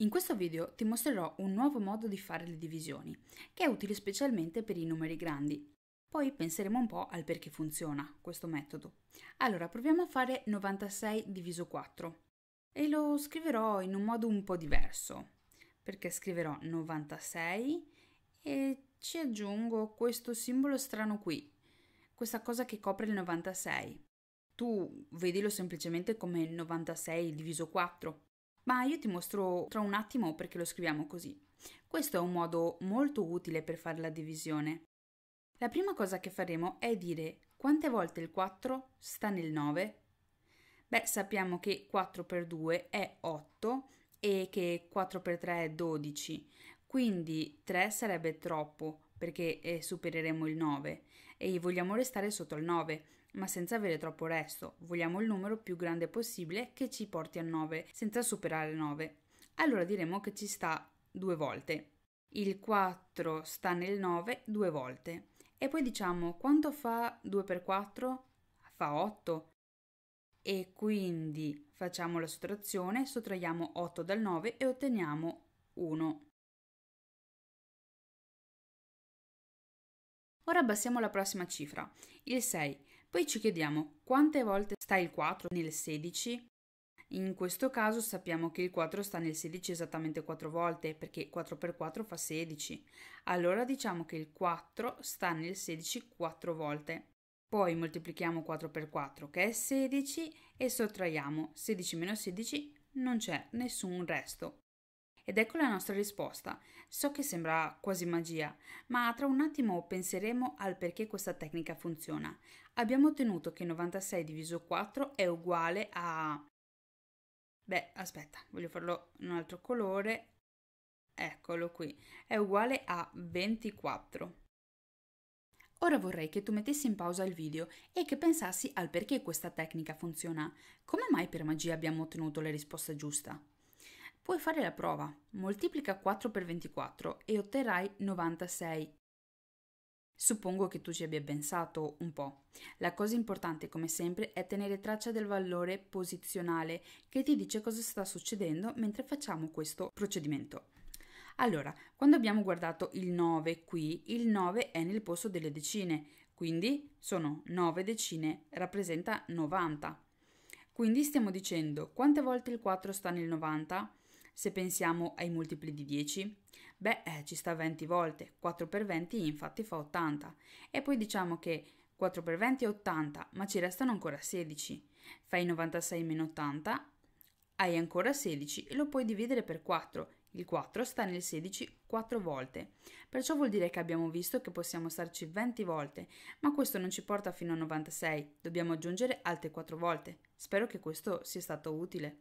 In questo video ti mostrerò un nuovo modo di fare le divisioni, che è utile specialmente per i numeri grandi. Poi penseremo un po' al perché funziona questo metodo. Allora, proviamo a fare 96 diviso 4 e lo scriverò in un modo un po' diverso, perché scriverò 96 e ci aggiungo questo simbolo strano qui, questa cosa che copre il 96. Tu vedilo semplicemente come 96 diviso 4, ma io ti mostro tra un attimo perché lo scriviamo così. Questo è un modo molto utile per fare la divisione. La prima cosa che faremo è dire quante volte il 4 sta nel 9? Beh, sappiamo che 4 per 2 è 8 e che 4 per 3 è 12, quindi 3 sarebbe troppo perché eh, supereremo il 9 e vogliamo restare sotto il 9 ma senza avere troppo resto. Vogliamo il numero più grande possibile che ci porti al 9 senza superare il 9. Allora diremo che ci sta due volte. Il 4 sta nel 9 due volte. E poi diciamo quanto fa 2 per 4? Fa 8. E quindi facciamo la sottrazione, sottraiamo 8 dal 9 e otteniamo 1. Ora abbassiamo la prossima cifra, il 6. Poi ci chiediamo quante volte sta il 4 nel 16? In questo caso sappiamo che il 4 sta nel 16 esattamente 4 volte, perché 4 per 4 fa 16. Allora diciamo che il 4 sta nel 16 4 volte. Poi moltiplichiamo 4 per 4 che è 16 e sottraiamo 16 meno 16 non c'è nessun resto. Ed ecco la nostra risposta. So che sembra quasi magia, ma tra un attimo penseremo al perché questa tecnica funziona. Abbiamo ottenuto che 96 diviso 4 è uguale a... Beh, aspetta, voglio farlo in un altro colore. Eccolo qui. È uguale a 24. Ora vorrei che tu mettessi in pausa il video e che pensassi al perché questa tecnica funziona. Come mai per magia abbiamo ottenuto la risposta giusta? Puoi fare la prova, moltiplica 4 per 24 e otterrai 96. Suppongo che tu ci abbia pensato un po'. La cosa importante, come sempre, è tenere traccia del valore posizionale che ti dice cosa sta succedendo mentre facciamo questo procedimento. Allora, quando abbiamo guardato il 9 qui, il 9 è nel posto delle decine, quindi sono 9 decine, rappresenta 90. Quindi stiamo dicendo quante volte il 4 sta nel 90? Se pensiamo ai multipli di 10, beh, eh, ci sta 20 volte, 4 per 20 infatti fa 80. E poi diciamo che 4 per 20 è 80, ma ci restano ancora 16. Fai 96 meno 80, hai ancora 16 e lo puoi dividere per 4. Il 4 sta nel 16 4 volte, perciò vuol dire che abbiamo visto che possiamo starci 20 volte, ma questo non ci porta fino a 96, dobbiamo aggiungere altre 4 volte. Spero che questo sia stato utile.